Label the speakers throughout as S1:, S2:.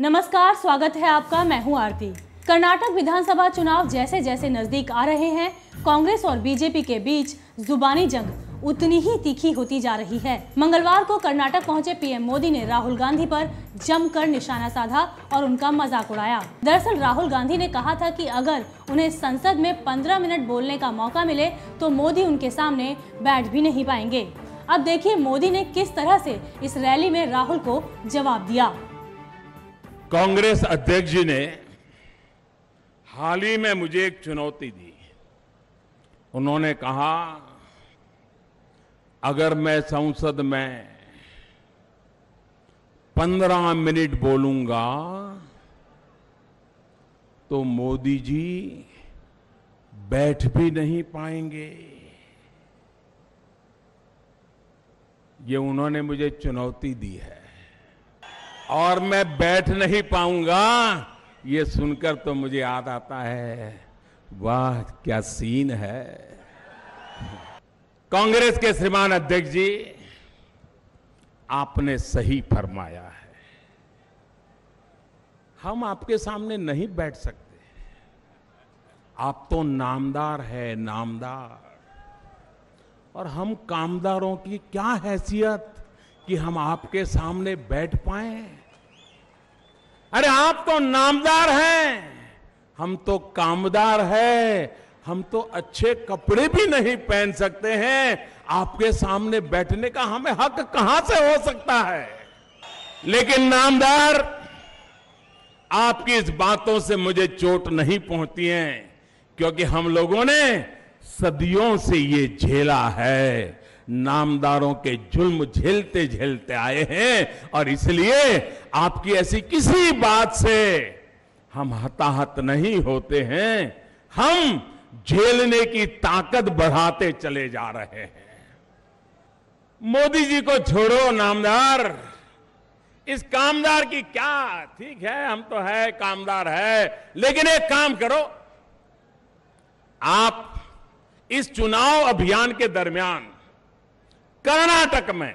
S1: नमस्कार स्वागत है आपका मैं हूं आरती कर्नाटक विधानसभा चुनाव जैसे जैसे नजदीक आ रहे हैं कांग्रेस और बीजेपी के बीच जुबानी जंग उतनी ही तीखी होती जा रही है मंगलवार को कर्नाटक पहुंचे पीएम मोदी ने राहुल गांधी पर जमकर निशाना साधा और उनका मजाक उड़ाया दरअसल राहुल गांधी ने कहा था कि अगर उन्हें संसद में 15 मिनट बोलने का मौका मिले तो मोदी उनके सामने बैठ भी नहीं पाएंगे अब देखिए मोदी ने किस तरह से इस रैली में राहुल को जवाब दिया
S2: कांग्रेस अध्यक्ष जी ने हाल ही में मुझे एक चुनौती दी उन्होंने कहा अगर मैं संसद में पंद्रह मिनट बोलूंगा तो मोदी जी बैठ भी नहीं पाएंगे ये उन्होंने मुझे चुनौती दी है और मैं बैठ नहीं पाऊंगा ये सुनकर तो मुझे याद आता है वाह क्या सीन है कांग्रेस के श्रीमान अध्यक्ष जी आपने सही फरमाया है हम आपके सामने नहीं बैठ सकते आप तो नामदार है नामदार और हम कामदारों की क्या हैसियत कि हम आपके सामने बैठ पाए अरे आप तो नामदार हैं हम तो कामदार हैं हम तो अच्छे कपड़े भी नहीं पहन सकते हैं आपके सामने बैठने का हमें हक कहां से हो सकता है लेकिन नामदार आपकी इस बातों से मुझे चोट नहीं पहुंचती है क्योंकि हम लोगों ने सदियों से ये झेला है नामदारों के जुल्म झेलते झेलते आए हैं और इसलिए आपकी ऐसी किसी बात से हम हताहत नहीं होते हैं हम झेलने की ताकत बढ़ाते चले जा रहे हैं मोदी जी को छोड़ो नामदार इस कामदार की क्या ठीक है हम तो है कामदार है लेकिन एक काम करो आप इस चुनाव अभियान के दरमियान कर्नाटक में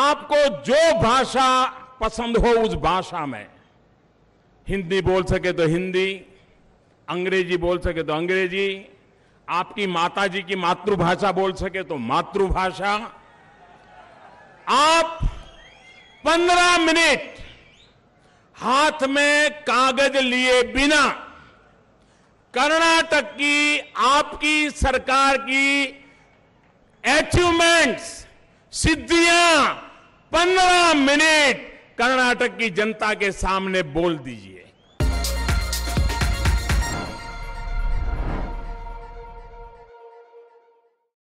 S2: आपको जो भाषा पसंद हो उस भाषा में हिंदी बोल सके तो हिंदी अंग्रेजी बोल सके तो अंग्रेजी आपकी माताजी की मातृभाषा बोल सके तो मातृभाषा आप पंद्रह मिनट हाथ में कागज लिए बिना कर्नाटक की आपकी सरकार की अचीवमेंट्स सिद्धियां पंद्रह मिनट कर्नाटक की जनता के सामने बोल दीजिए